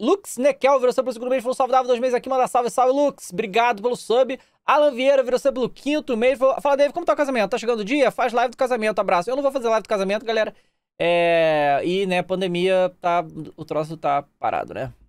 Lux Nekel né? é virou sub pelo segundo mês, falou salve, Davi dois meses aqui, manda salve, salve, Lux. Obrigado pelo sub. Alan Vieira virou sub pelo quinto mês, falou, fala, Dave, como tá o casamento? Tá chegando o dia? Faz live do casamento, abraço. Eu não vou fazer live do casamento, galera. É... E, né, pandemia, tá... o troço tá parado, né?